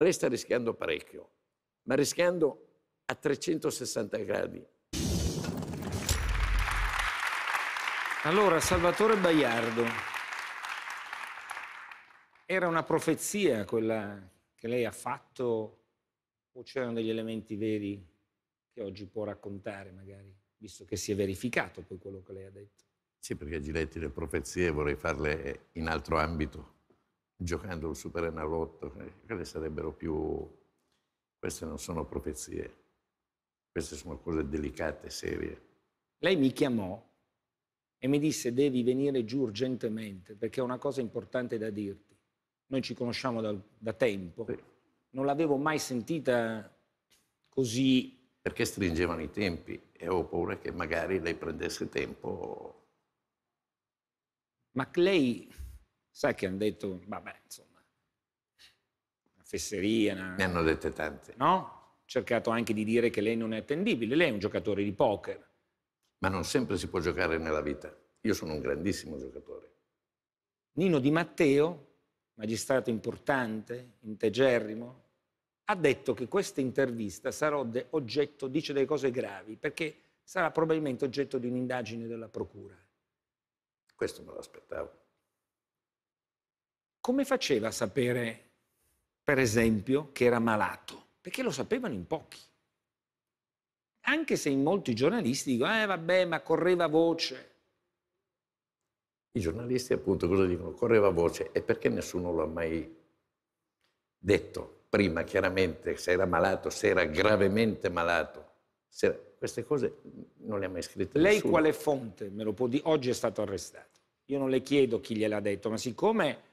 Lei sta rischiando parecchio, ma rischiando a 360 gradi. Allora, Salvatore Baiardo, era una profezia quella che lei ha fatto o c'erano degli elementi veri che oggi può raccontare magari, visto che si è verificato poi quello che lei ha detto? Sì, perché Giletti le profezie vorrei farle in altro ambito giocando il Super superenalotto, eh, quelle sarebbero più... queste non sono profezie, queste sono cose delicate, serie. Lei mi chiamò e mi disse devi venire giù urgentemente perché ho una cosa importante da dirti. Noi ci conosciamo da, da tempo, sì. non l'avevo mai sentita così... Perché stringevano i tempi e avevo paura che magari lei prendesse tempo. Ma lei Sai che hanno detto, vabbè, insomma, una fesseria. Una... Ne hanno dette tante. No? Cercato anche di dire che lei non è attendibile, lei è un giocatore di poker. Ma non sempre si può giocare nella vita. Io sono un grandissimo giocatore. Nino Di Matteo, magistrato importante, integerrimo, ha detto che questa intervista sarà oggetto, dice delle cose gravi, perché sarà probabilmente oggetto di un'indagine della Procura. Questo me lo aspettavo come faceva a sapere, per esempio, che era malato? Perché lo sapevano in pochi. Anche se in molti giornalisti dicono, eh vabbè, ma correva voce. I giornalisti appunto cosa dicono? Correva voce e perché nessuno l'ha mai detto prima chiaramente se era malato, se era gravemente malato. Era... Queste cose non le ha mai scritte Lei nessuno. quale fonte me lo può dire? Oggi è stato arrestato. Io non le chiedo chi gliel'ha detto, ma siccome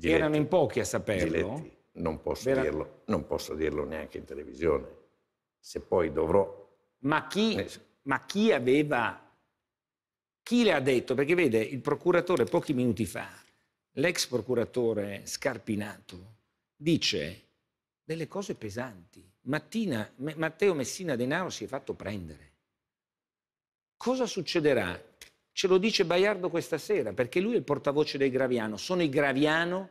Giletti. Erano in pochi a saperlo. Non posso Vera... dirlo, non posso dirlo neanche in televisione. Se poi dovrò. Ma chi, ma chi aveva. Chi le ha detto? Perché vede, il procuratore pochi minuti fa, l'ex procuratore Scarpinato, dice delle cose pesanti. Mattina, Matteo Messina Denaro si è fatto prendere. Cosa succederà Ce lo dice Baiardo questa sera, perché lui è il portavoce dei Graviano. Sono i Graviano,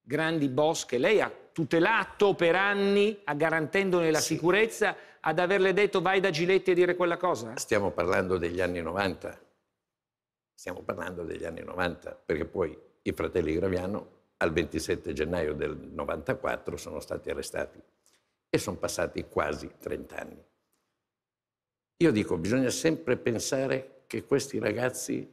grandi boss che lei ha tutelato per anni, garantendone la sì. sicurezza, ad averle detto vai da Giletti a dire quella cosa? Stiamo parlando degli anni 90. Stiamo parlando degli anni 90, perché poi i fratelli Graviano al 27 gennaio del 94 sono stati arrestati e sono passati quasi 30 anni. Io dico, bisogna sempre pensare che questi ragazzi...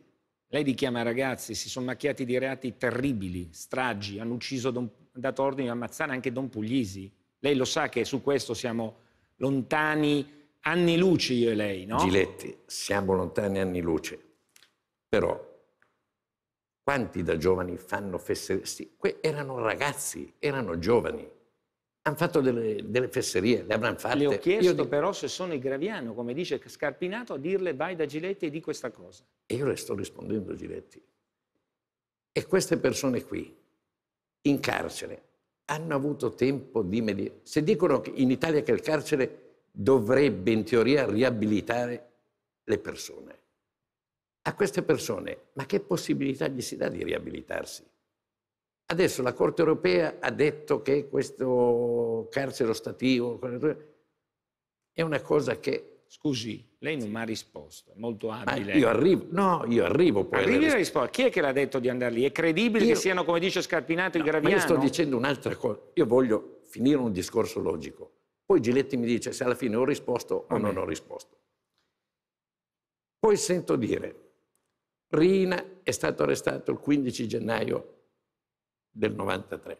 Lei li chiama ragazzi, si sono macchiati di reati terribili, stragi, hanno ucciso, don, dato ordine di ammazzare anche Don Puglisi. Lei lo sa che su questo siamo lontani anni luce io e lei, no? Giletti, siamo lontani anni luce, però quanti da giovani fanno festeggiare? Erano ragazzi, erano giovani hanno fatto delle, delle, fesserie, le avranno fatte. Le ho chiesto dico, però se sono i Graviano, come dice Scarpinato, a dirle vai da Giletti e di questa cosa. E io le sto rispondendo Giletti. E queste persone qui, in carcere, hanno avuto tempo di medire. Se dicono in Italia che il carcere dovrebbe in teoria riabilitare le persone, a queste persone, ma che possibilità gli si dà di riabilitarsi? Adesso la Corte europea ha detto che questo carcere ostativo è una cosa che... Scusi, lei non mi ha risposto, è molto ah, abile. Ma io arrivo, no, io arrivo poi. Arrivi alla risposta. Chi è che l'ha detto di andare lì? È credibile io... che siano, come dice Scarpinato, no, i graviano? io sto dicendo un'altra cosa. Io voglio finire un discorso logico. Poi Giletti mi dice se alla fine ho risposto o oh non ho risposto. Poi sento dire, Rina è stato arrestato il 15 gennaio del 93.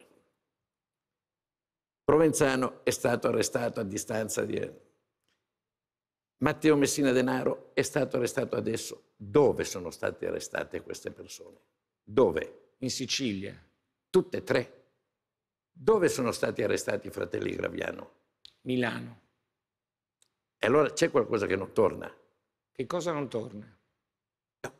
Provenzano è stato arrestato a distanza di... Matteo Messina Denaro è stato arrestato adesso. Dove sono state arrestate queste persone? Dove? In Sicilia. Tutte e tre. Dove sono stati arrestati i fratelli Graviano? Milano. E allora c'è qualcosa che non torna. Che cosa non torna?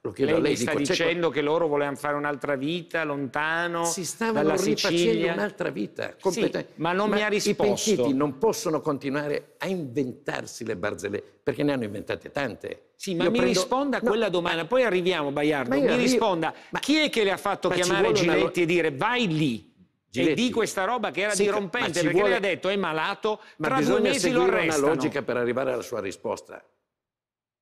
No, lei, lei sta dico, dicendo che loro volevano fare un'altra vita lontano si stavano dalla Sicilia. un'altra vita sì, ma non ma mi ha risposto. I pentiti non possono continuare a inventarsi le barzellette perché ne hanno inventate tante. Sì, ma Io mi prendo... risponda a no, quella domanda, ma... poi arriviamo Baiardo, mi risponda ma... chi è che le ha fatto chiamare Giletti una... e dire vai lì? Giletti. E di questa roba che era sì, dirompente, perché vuole... lei ha detto è malato, ma tra due mesi lo arrestano. Ma bisogna seguire una logica per arrivare alla sua risposta.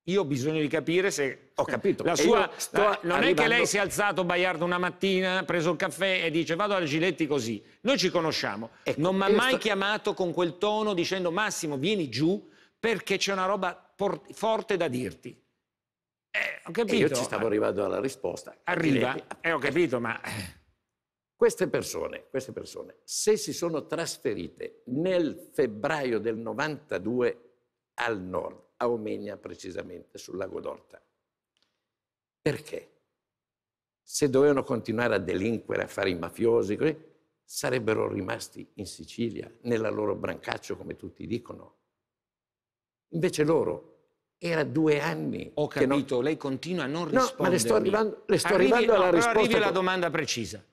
Io ho bisogno di capire se... Ho capito. La sua, sto, la, non arrivando... è che lei si è alzato Baiardo una mattina, ha preso il caffè e dice vado al Giletti così. Noi ci conosciamo. Ecco, non mi ha mai sto... chiamato con quel tono dicendo Massimo vieni giù perché c'è una roba forte da dirti. Eh, ho capito. E io ci stavo arrivando alla risposta. Arriva. Giletti. Eh, ho capito, ma... Eh. Queste persone, queste persone, se si sono trasferite nel febbraio del 92 al nord, a Omegna precisamente, sul lago d'Orta. Perché? Se dovevano continuare a delinquere, a fare i mafiosi, così, sarebbero rimasti in Sicilia, nella loro brancaccio, come tutti dicono. Invece loro, era due anni. Ho capito, non... lei continua a non rispondere. No, ma le sto arrivando, le sto arrivi, arrivando alla no, risposta. Arrivi alla domanda precisa.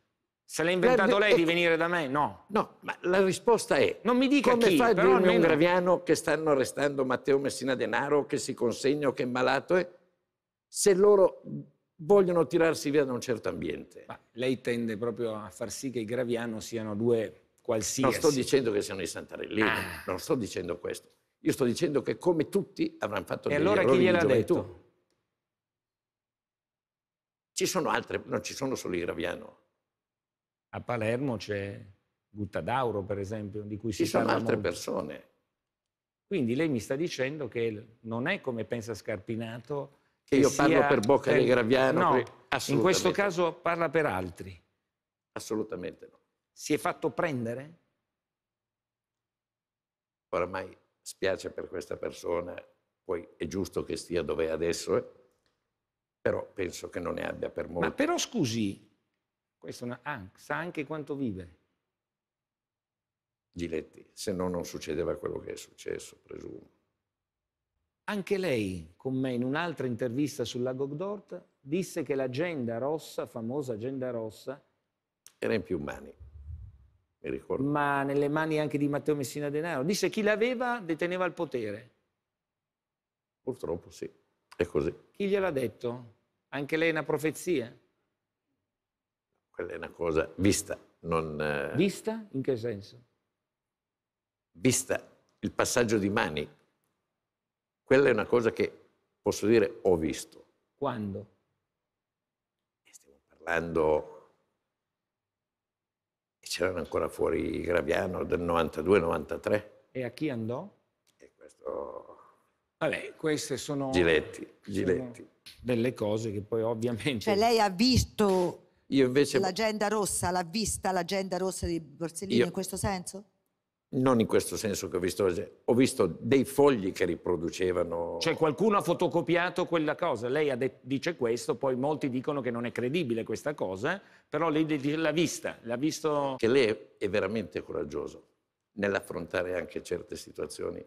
Se l'ha inventato la... lei di ecco. venire da me? No. No, ma la risposta è... Non mi dica come chi, fa a dirmi almeno... un graviano che stanno arrestando Matteo Messina Denaro, che si consegna o che è malato è? Eh? Se loro vogliono tirarsi via da un certo ambiente. Ma lei tende proprio a far sì che i graviano siano due qualsiasi. Non sto dicendo che siano i Santarellini, ah. non sto dicendo questo. Io sto dicendo che come tutti avranno fatto e degli allora errori chi gliel'ha detto? Ci sono altre, non ci sono solo i graviano a Palermo c'è Buttadauro, per esempio, di cui si Ci sono altre molto. persone. Quindi lei mi sta dicendo che non è come pensa Scarpinato. Che, che io parlo per bocca per... di Graviano. No, per... in questo caso parla per altri. Assolutamente no. Si è fatto prendere? Oramai spiace per questa persona, poi è giusto che stia dove è adesso, eh. però penso che non ne abbia per molto. Ma però scusi, questo una, ah, sa anche quanto vive. Giletti, se no non succedeva quello che è successo, presumo. Anche lei, con me, in un'altra intervista sulla Gogdort, disse che l'agenda rossa, famosa agenda rossa... Era in più mani, mi ricordo. Ma nelle mani anche di Matteo Messina Denaro. Disse chi l'aveva deteneva il potere. Purtroppo sì, è così. Chi gliel'ha detto? Anche lei è una profezia? quella è una cosa vista, non... Eh, vista? In che senso? Vista il passaggio di mani. Quella è una cosa che, posso dire, ho visto. Quando? Stiamo parlando... C'erano ancora fuori Graviano del 92-93. E a chi andò? E questo... Vabbè, queste sono... Giletti, sono delle cose che poi ovviamente... Cioè lei ha visto io invece... L'agenda rossa, l'ha vista l'agenda rossa di Borsellino io... in questo senso? Non in questo senso che ho visto, cioè, ho visto dei fogli che riproducevano. Cioè qualcuno ha fotocopiato quella cosa, lei de- dice questo, poi molti dicono che non è credibile questa cosa, però lei l'ha vista, l'ha visto... Che lei è veramente coraggioso nell'affrontare anche certe situazioni.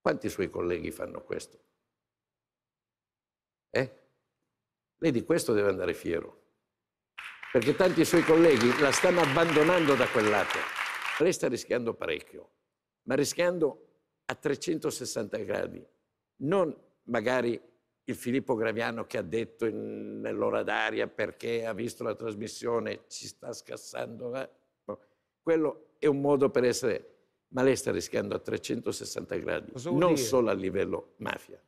Quanti suoi colleghi fanno questo? Eh? Lei di questo deve andare fiero perché tanti suoi colleghi la stanno abbandonando da quel lato. Lei sta rischiando parecchio, ma rischiando a 360 gradi, non magari il Filippo Graviano che ha detto in, nell'ora d'aria perché ha visto la trasmissione ci sta scassando. Eh? Boh. Quello è un modo per essere, ma lei sta rischiando a 360 gradi, non dire? solo a livello mafia.